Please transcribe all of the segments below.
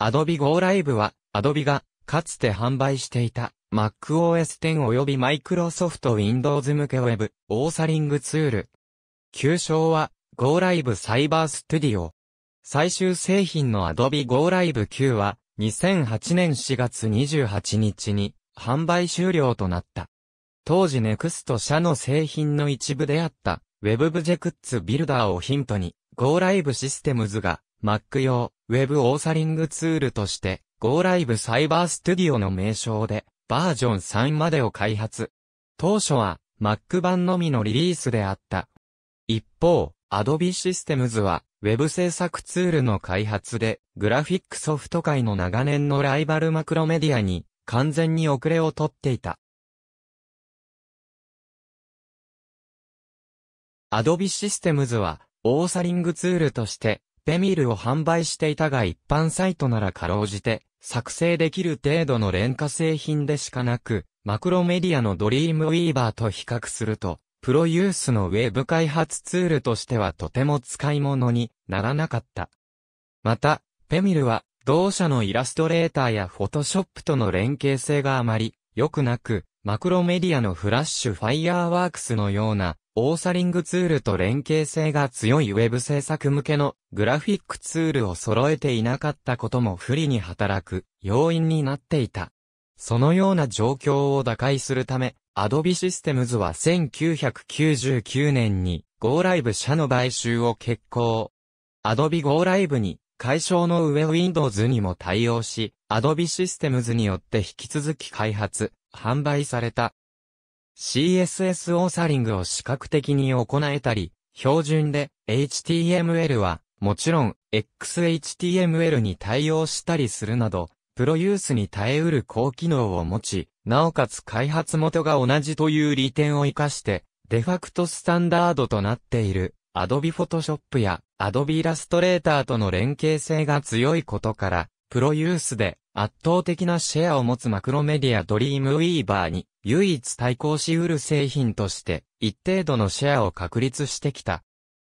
Adobe Go Live は、Adobe が、かつて販売していた、MacOS 10及び Microsoft Windows 向け Web、オーサリングツール。旧称は、Go Live Cyber Studio。最終製品の Adobe Go Live 9は、2008年4月28日に、販売終了となった。当時 NEXT 社の製品の一部であった、Web o b j e c t s Builder をヒントに、Go Live Systems が、Mac 用、ウェブオーサリングツールとして、Go Live Cyber Studio の名称で、バージョン3までを開発。当初は、Mac 版のみのリリースであった。一方、Adobe Systems は、ウェブ制作ツールの開発で、グラフィックソフト界の長年のライバルマクロメディアに、完全に遅れをとっていた。Adobe Systems は、オーサリングツールとして、ペミルを販売していたが一般サイトならかろうじて、作成できる程度の廉価製品でしかなく、マクロメディアのドリームウィーバーと比較すると、プロユースのウェブ開発ツールとしてはとても使い物にならなかった。また、ペミルは、同社のイラストレーターやフォトショップとの連携性があまり良くなく、マクロメディアのフラッシュファイアーワークスのようなオーサリングツールと連携性が強いウェブ制作向けのグラフィックツールを揃えていなかったことも不利に働く要因になっていた。そのような状況を打開するため、Adobe Systems は1999年に GoLive 社の買収を決行。Adobe GoLive に解消の上 Windows にも対応し、Adobe Systems によって引き続き開発、販売された CSS オーサリングを視覚的に行えたり、標準で HTML はもちろん XHTML に対応したりするなど、プロユースに耐えうる高機能を持ち、なおかつ開発元が同じという利点を活かして、デファクトスタンダードとなっている Adobe Photoshop や Adobe Illustrator との連携性が強いことから、プロユースで圧倒的なシェアを持つマクロメディアドリームウィーバーに唯一対抗し得る製品として一定度のシェアを確立してきた。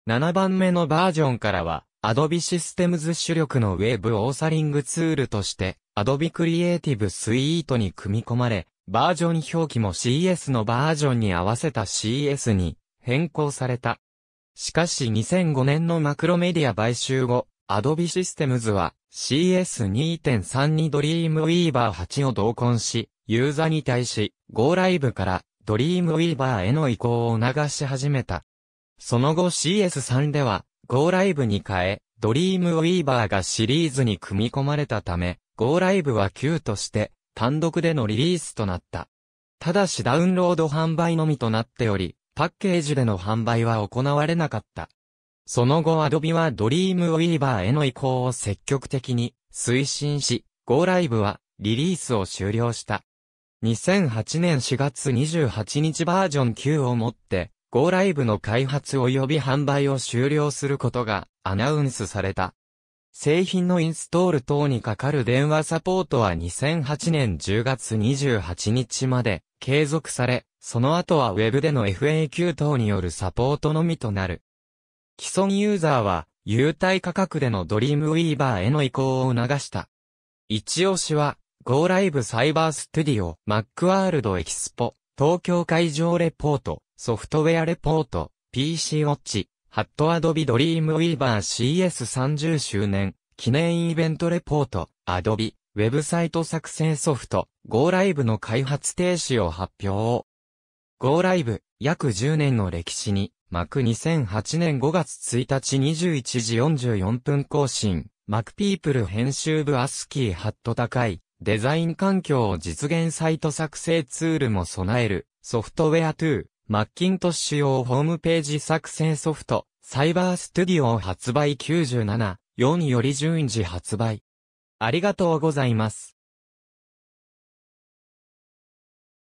7番目のバージョンからは Adobe Systems 主力のウェブオーサリングツールとして Adobe Creative Suite に組み込まれ、バージョン表記も CS のバージョンに合わせた CS に変更された。しかし2005年のマクロメディア買収後、Adobe Systems は CS2.3 に Dreamweaver 8を同梱し、ユーザーに対し GoLive から Dreamweaver への移行を促し始めた。その後 CS3 では GoLive に変え、Dreamweaver がシリーズに組み込まれたため、GoLive は9として単独でのリリースとなった。ただしダウンロード販売のみとなっており、パッケージでの販売は行われなかった。その後アドビはドリームウィーバーへの移行を積極的に推進し、Go Live はリリースを終了した。2008年4月28日バージョン9をもって、Go Live の開発及び販売を終了することがアナウンスされた。製品のインストール等にかかる電話サポートは2008年10月28日まで継続され、その後は Web での FAQ 等によるサポートのみとなる。既存ユーザーは、優待価格でのドリームウィーバーへの移行を促した。一押しは、Go Live Cyber Studio、MacWorld Expo、東京会場レポート、ソフトウェアレポート、PC ウォッチ、ハットアドビドリームウィーバー CS30 周年、記念イベントレポート、アドビ、ウェブサイト作成ソフト、Go Live の開発停止を発表。Go Live、約10年の歴史に、幕2008年5月1日21時44分更新、マクピープル編集部アスキーハット高い、デザイン環境を実現サイト作成ツールも備える、ソフトウェア2、マッキントッシュ用ホームページ作成ソフト、サイバーストゥディオ発売97、4より順次発売。ありがとうございます。